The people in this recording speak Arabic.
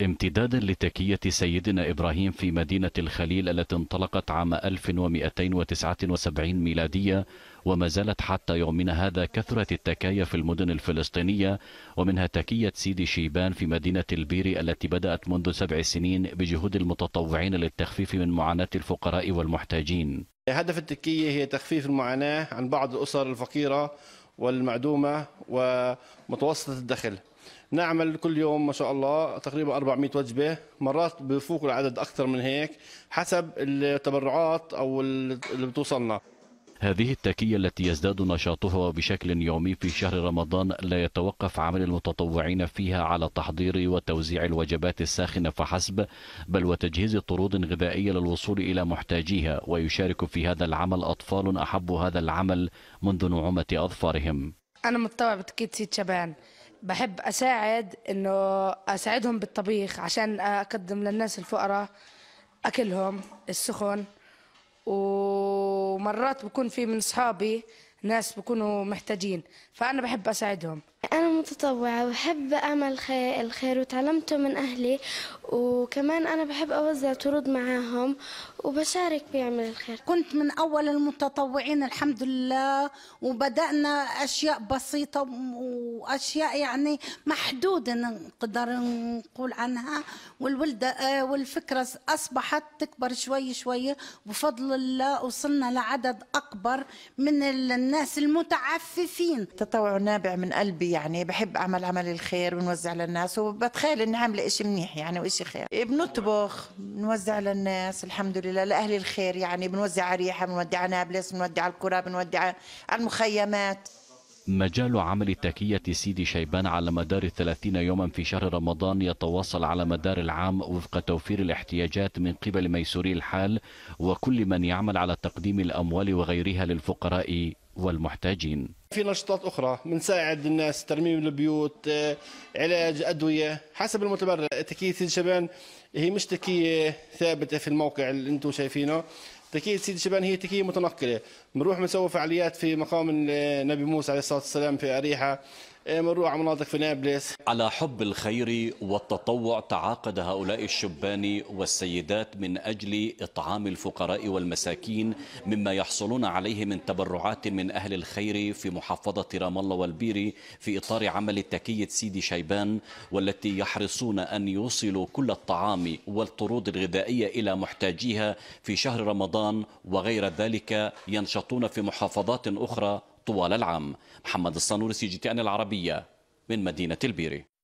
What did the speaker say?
امتدادا لتكية سيدنا إبراهيم في مدينة الخليل التي انطلقت عام 1279 ميلادية وما زالت حتى يومنا هذا كثرة التكايا في المدن الفلسطينية ومنها تكية سيدي شيبان في مدينة البيري التي بدأت منذ سبع سنين بجهود المتطوعين للتخفيف من معاناة الفقراء والمحتاجين هدف التكية هي تخفيف المعاناة عن بعض الأسر الفقيرة والمعدومة ومتوسطة الدخل نعمل كل يوم ما شاء الله تقريبا 400 وجبه مرات بفوق العدد اكثر من هيك حسب التبرعات او اللي بتوصلنا هذه التكية التي يزداد نشاطها بشكل يومي في شهر رمضان لا يتوقف عمل المتطوعين فيها على تحضير وتوزيع الوجبات الساخنة فحسب بل وتجهيز طرود غذائية للوصول إلى محتاجيها ويشارك في هذا العمل أطفال أحبوا هذا العمل منذ نعومة أظفارهم أنا متطوع بتكيت سيد شبان بحب اساعد انه اساعدهم بالطبيخ عشان اقدم للناس الفقراء اكلهم السخن ومرات بكون في من اصحابي ناس بيكونوا محتاجين فأنا بحب أساعدهم أنا متطوعة وبحب أعمل الخير وتعلمته من أهلي وكمان أنا بحب أوزع طرود معاهم وبشارك بعمل الخير كنت من أول المتطوعين الحمد لله وبدأنا أشياء بسيطة وأشياء يعني محدودة نقدر نقول عنها والولدة والفكرة أصبحت تكبر شوي شوي بفضل الله وصلنا لعدد أكبر من الناس الناس المتعففين تطوع نابع من قلبي يعني بحب أعمل عمل الخير ونوزع للناس وبتخيل إني عاملة إشي منيح يعني وإشي خير إيه، بنطبخ بنوزع للناس الحمد لله لأهل الخير يعني بنوزع ريحة بنودع على نابلس بنودع على القرى بنودع على المخيمات مجال عمل تكية سيدي شيبان على مدار 30 يوما في شهر رمضان يتواصل على مدار العام وفق توفير الاحتياجات من قبل ميسوري الحال وكل من يعمل على تقديم الأموال وغيرها للفقراء والمحتاجين في نشاطات أخرى بنساعد الناس ترميم البيوت آه، علاج أدوية حسب المتبرع تكية سيد شبان هي مش تكية ثابتة في الموقع اللي أنتم شايفينه تكية سيد شبان هي تكية متنقلة بنروح بنسوي فعاليات في مقام النبي آه، موسى عليه الصلاة والسلام في أريحة إيه، مروع على مناطق في نابلس على حب الخير والتطوع تعاقد هؤلاء الشبان والسيدات من أجل إطعام الفقراء والمساكين مما يحصلون عليه من تبرعات من أهل الخير في محافظة رام الله والبيري في إطار عمل تكية سيدي شيبان والتي يحرصون أن يوصلوا كل الطعام والطرود الغذائية إلى محتاجيها في شهر رمضان وغير ذلك ينشطون في محافظات أخرى طوال العام محمد الصنورسي جي تي ان العربية من مدينة البيري